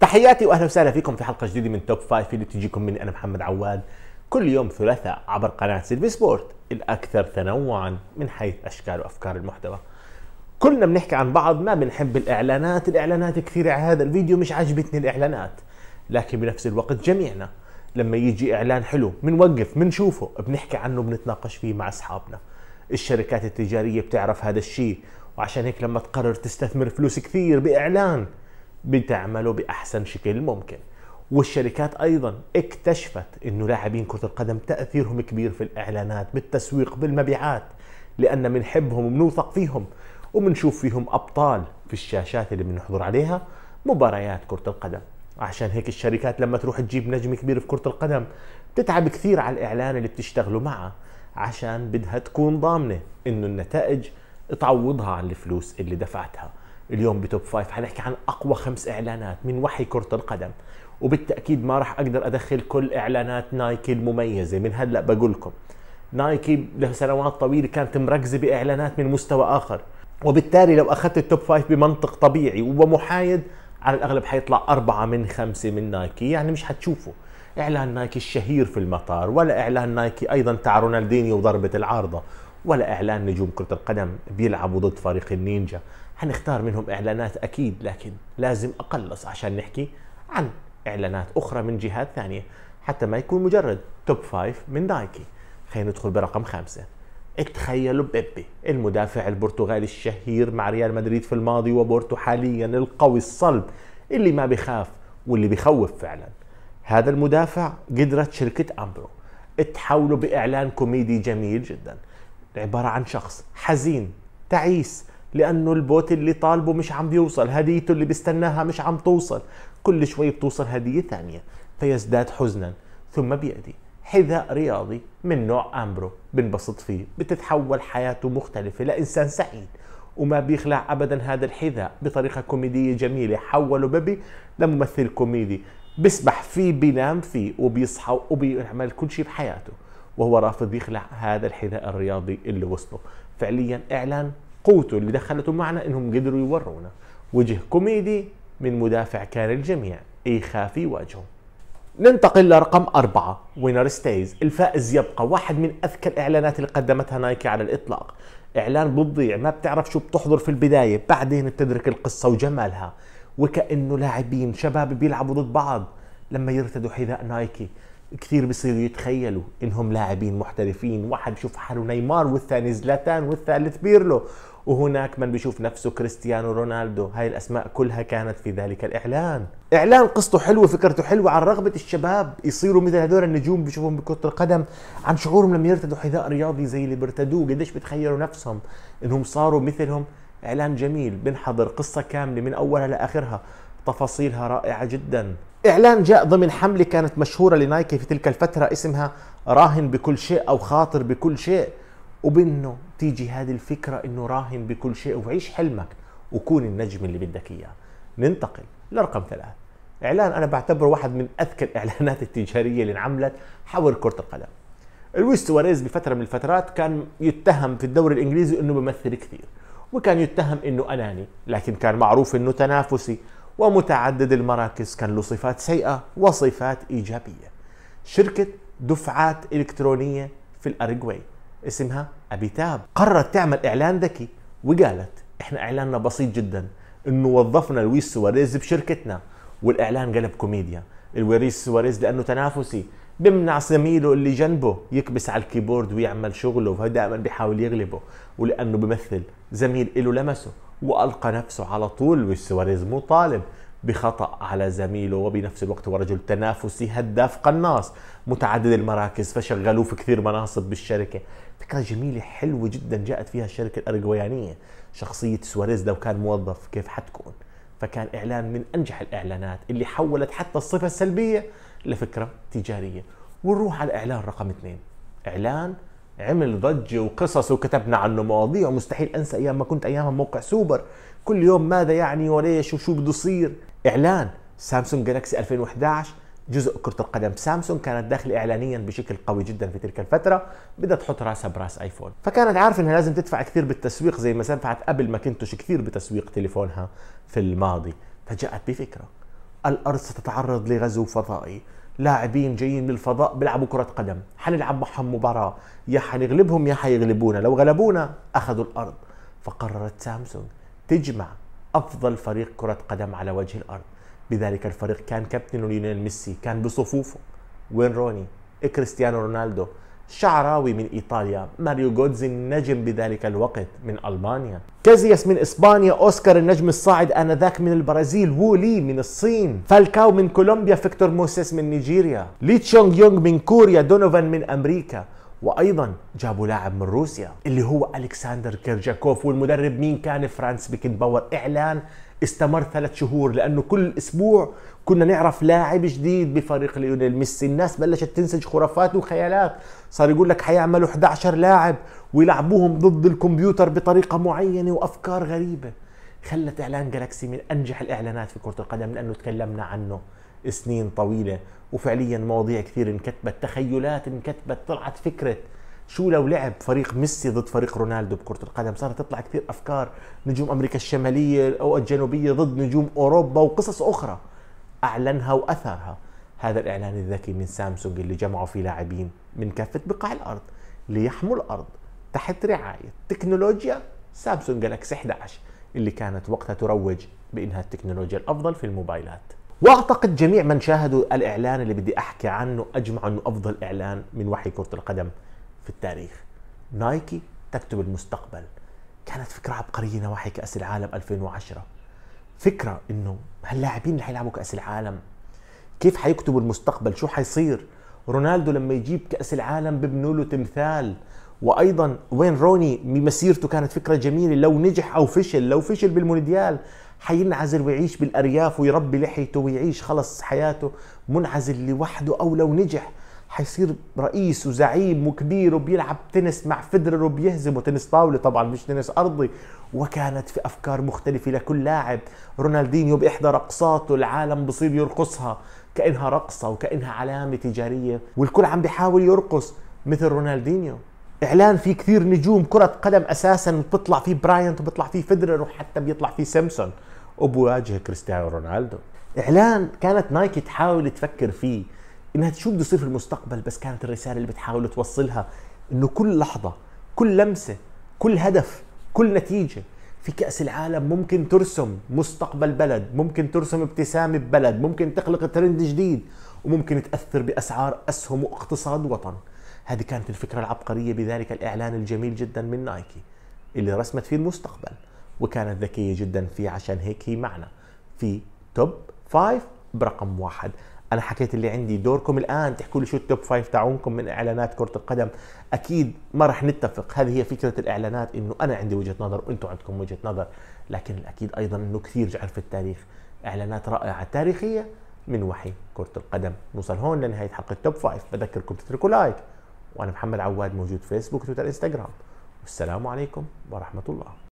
تحياتي واهلا وسهلا فيكم في حلقه جديده من توب 5 اللي بتجيكم مني انا محمد عواد كل يوم ثلاثاء عبر قناه سيلفي سبورت الاكثر تنوعا من حيث اشكال وافكار المحتوى. كلنا بنحكي عن بعض ما بنحب الاعلانات، الاعلانات كثيره على هذا الفيديو مش عاجبتني الاعلانات. لكن بنفس الوقت جميعنا لما يجي اعلان حلو بنوقف بنشوفه بنحكي عنه بنتناقش فيه مع اصحابنا. الشركات التجاريه بتعرف هذا الشيء وعشان هيك لما تقرر تستثمر فلوس كثير باعلان بتعملوا باحسن شكل ممكن والشركات ايضا اكتشفت انه لاعبين كره القدم تاثيرهم كبير في الاعلانات بالتسويق بالمبيعات لان بنحبهم وبنوثق فيهم وبنشوف فيهم ابطال في الشاشات اللي بنحضر عليها مباريات كره القدم عشان هيك الشركات لما تروح تجيب نجم كبير في كره القدم بتتعب كثير على الاعلان اللي بتشتغلوا معه عشان بدها تكون ضامنه انه النتائج تعوضها عن الفلوس اللي دفعتها اليوم بتوب فايف حنحكي عن اقوى خمس اعلانات من وحي كره القدم وبالتاكيد ما راح اقدر ادخل كل اعلانات نايكي المميزه من هلا بقول لكم نايكي لسنوات طويله كانت مركزه باعلانات من مستوى اخر وبالتالي لو اخذت التوب فايف بمنطق طبيعي ومحايد على الاغلب حيطلع أربعة من خمسة من نايكي يعني مش حتشوفوا اعلان نايكي الشهير في المطار ولا اعلان نايكي ايضا تاع رونالدينيو وضربه العارضه ولا اعلان نجوم كره القدم بيلعبوا ضد فريق النينجا حنختار منهم اعلانات اكيد لكن لازم اقلص عشان نحكي عن اعلانات اخرى من جهات ثانيه حتى ما يكون مجرد توب فايف من دايكي خلينا ندخل برقم خمسة تخيلوا بيبي المدافع البرتغالي الشهير مع ريال مدريد في الماضي وبورتو حاليا القوي الصلب اللي ما بخاف واللي بخوف فعلا هذا المدافع قدرت شركة أمبرو تحوله بإعلان كوميدي جميل جدا عبارة عن شخص حزين تعيس لأنه البوت اللي طالبه مش عم بيوصل هديته اللي بيستناها مش عم توصل كل شوي بتوصل هدية ثانية فيزداد حزنا ثم بيأتي حذاء رياضي من نوع أمبرو بنبسط فيه بتتحول حياته مختلفة لإنسان سعيد وما بيخلع ابدا هذا الحذاء بطريقه كوميديه جميله حولوا بيبي لممثل كوميدي بسبح فيه بينام فيه وبيصحى وبيعمل كل شيء بحياته وهو رافض يخلع هذا الحذاء الرياضي اللي وصله فعليا اعلان قوته اللي دخلته معنا انهم قدروا يورونا وجه كوميدي من مدافع كان الجميع يخاف يواجهه ننتقل لرقم أربعة وينر ستيز الفائز يبقى واحد من أذكى الإعلانات اللي قدمتها نايكي على الإطلاق إعلان بتضيع ما بتعرف شو بتحضر في البداية بعدين بتدرك القصة وجمالها وكأنه لاعبين شباب بيلعبوا ضد بعض لما يرتدوا حذاء نايكي كثير بيصيروا يتخيلوا انهم لاعبين محترفين واحد بشوف حاله نيمار والثاني زلاتان والثالث بيرلو وهناك من بيشوف نفسه كريستيانو رونالدو هاي الأسماء كلها كانت في ذلك الإعلان إعلان قصته حلوة فكرته حلوة عن رغبة الشباب يصيروا مثل هدول النجوم بشوفهم بكرة القدم عن شعورهم لما يرتدوا حذاء رياضي زي اللي بيرتدوه قديش بتخيلوا نفسهم إنهم صاروا مثلهم إعلان جميل بنحضر قصة كاملة من أولها لآخرها تفاصيلها رائعة جدا إعلان جاء ضمن حملة كانت مشهورة لنايكي في تلك الفترة اسمها راهن بكل شيء أو خاطر بكل شيء وبأنه تيجي هذه الفكرة إنه راهن بكل شيء وعيش حلمك وكون النجم اللي بدك إياه ننتقل لرقم ثلاث إعلان أنا بعتبره واحد من أذكى الإعلانات التجارية اللي انعملت حول كرة القدم لويس سواريز بفترة من الفترات كان يتهم في الدوري الإنجليزي إنه بمثل كثير وكان يتهم إنه أناني لكن كان معروف إنه تنافسي ومتعدد المراكز كان له صفات سيئة وصفات إيجابية شركة دفعات إلكترونية في الأرجواي اسمها أبيتاب قررت تعمل إعلان ذكي وقالت إحنا إعلاننا بسيط جدا إنه وظفنا لويس سواريز بشركتنا والإعلان قلب كوميديا الوريس سواريز لأنه تنافسي بمنع زميله اللي جنبه يكبس على الكيبورد ويعمل شغله وهو دائما بيحاول يغلبه ولأنه بمثل زميل إله لمسه والقى نفسه على طول لويس سواريز مطالب بخطا على زميله وبنفس الوقت هو رجل تنافسي هداف قناص متعدد المراكز فشغلوه في كثير مناصب بالشركه فكره جميله حلوه جدا جاءت فيها الشركه الارجويانيه شخصيه سواريز لو كان موظف كيف حتكون فكان اعلان من انجح الاعلانات اللي حولت حتى الصفه السلبيه لفكره تجاريه ونروح على الاعلان رقم اثنين اعلان عمل ضجة وقصص وكتبنا عنه مواضيع ومستحيل انسى ايام ما كنت ايامها موقع سوبر كل يوم ماذا يعني وليش وشو بده يصير اعلان سامسونج جالكسي 2011 جزء كرة القدم سامسونج كانت داخلة إعلانيا بشكل قوي جدا في تلك الفترة بدها تحط راسها براس آيفون فكانت عارفة أنها لازم تدفع كثير بالتسويق زي ما دفعت قبل ما كنتش كثير بتسويق تليفونها في الماضي فجاءت بفكرة الأرض ستتعرض لغزو فضائي لاعبين جايين من الفضاء بيلعبوا كرة قدم حنلعب معهم مباراة يا حنغلبهم يا حيغلبونا لو غلبونا أخذوا الأرض فقررت سامسونج تجمع أفضل فريق كرة قدم على وجه الأرض بذلك الفريق كان كابتن ليونيل ميسي كان بصفوفه وين روني إيه كريستيانو رونالدو شعراوي من إيطاليا ماريو جودزي النجم بذلك الوقت من ألمانيا كازياس من إسبانيا أوسكار النجم الصاعد آنذاك من البرازيل وولي من الصين فالكاو من كولومبيا فيكتور موسيس من نيجيريا لي تشونغ يونغ من كوريا دونوفان من أمريكا وايضا جابوا لاعب من روسيا اللي هو الكسندر كيرجاكوف والمدرب مين كان فرانس بيكنباور اعلان استمر ثلاث شهور لانه كل اسبوع كنا نعرف لاعب جديد بفريق ليونيل ميسي الناس بلشت تنسج خرافات وخيالات صار يقول لك حيعملوا 11 لاعب ويلعبوهم ضد الكمبيوتر بطريقه معينه وافكار غريبه خلت اعلان جالاكسي من انجح الاعلانات في كره القدم لانه تكلمنا عنه سنين طويله وفعليا مواضيع كثير انكتبت تخيلات انكتبت طلعت فكره شو لو لعب فريق ميسي ضد فريق رونالدو بكره القدم صارت تطلع كثير افكار نجوم امريكا الشماليه او الجنوبيه ضد نجوم اوروبا وقصص اخرى اعلنها واثرها هذا الاعلان الذكي من سامسونج اللي جمعوا فيه لاعبين من كافه بقاع الارض ليحموا الارض تحت رعايه تكنولوجيا سامسونج جالاكسي 11 اللي كانت وقتها تروج بانها التكنولوجيا الافضل في الموبايلات واعتقد جميع من شاهدوا الاعلان اللي بدي احكي عنه اجمع انه افضل اعلان من وحي كره القدم في التاريخ نايكي تكتب المستقبل كانت فكره عبقريه نواحي كاس العالم 2010 فكره انه هاللاعبين اللي حيلعبوا كاس العالم كيف حيكتبوا المستقبل شو حيصير رونالدو لما يجيب كاس العالم ببنوا له تمثال وايضا وين روني بمسيرته كانت فكره جميله لو نجح او فشل لو فشل بالمونديال حينعزل ويعيش بالارياف ويربي لحيته ويعيش خلص حياته منعزل لوحده او لو نجح حيصير رئيس وزعيم وكبير وبيلعب تنس مع فدرر وبيهزمه تنس طاوله طبعا مش تنس ارضي وكانت في افكار مختلفه لكل لاعب رونالدينيو باحدى رقصاته العالم بصير يرقصها كانها رقصه وكانها علامه تجاريه والكل عم بيحاول يرقص مثل رونالدينيو اعلان في كثير نجوم كره قدم اساسا بيطلع فيه براينت وبيطلع فيه فيدرر وحتى بيطلع فيه سيمسون وبواجه كريستيانو رونالدو اعلان كانت نايكي تحاول تفكر فيه انها شو بده يصير في المستقبل بس كانت الرساله اللي بتحاول توصلها انه كل لحظه كل لمسه كل هدف كل نتيجه في كأس العالم ممكن ترسم مستقبل بلد ممكن ترسم ابتسامة ببلد ممكن تخلق ترند جديد وممكن تاثر باسعار اسهم واقتصاد وطن هذه كانت الفكره العبقريه بذلك الاعلان الجميل جدا من نايكي اللي رسمت فيه المستقبل وكانت ذكيه جدا فيه عشان هيك هي معنا في توب 5 برقم واحد انا حكيت اللي عندي دوركم الان تحكوا لي شو التوب 5 تاعونكم من اعلانات كره القدم اكيد ما رح نتفق هذه هي فكره الاعلانات انه انا عندي وجهه نظر وانتم عندكم وجهه نظر لكن الاكيد ايضا انه كثير جعل في التاريخ اعلانات رائعه تاريخيه من وحي كرة القدم نوصل هون لنهاية حلقة توب فايف بذكركم تتركوا لايك وأنا محمد عواد موجود فيسبوك تويتر انستغرام والسلام عليكم ورحمة الله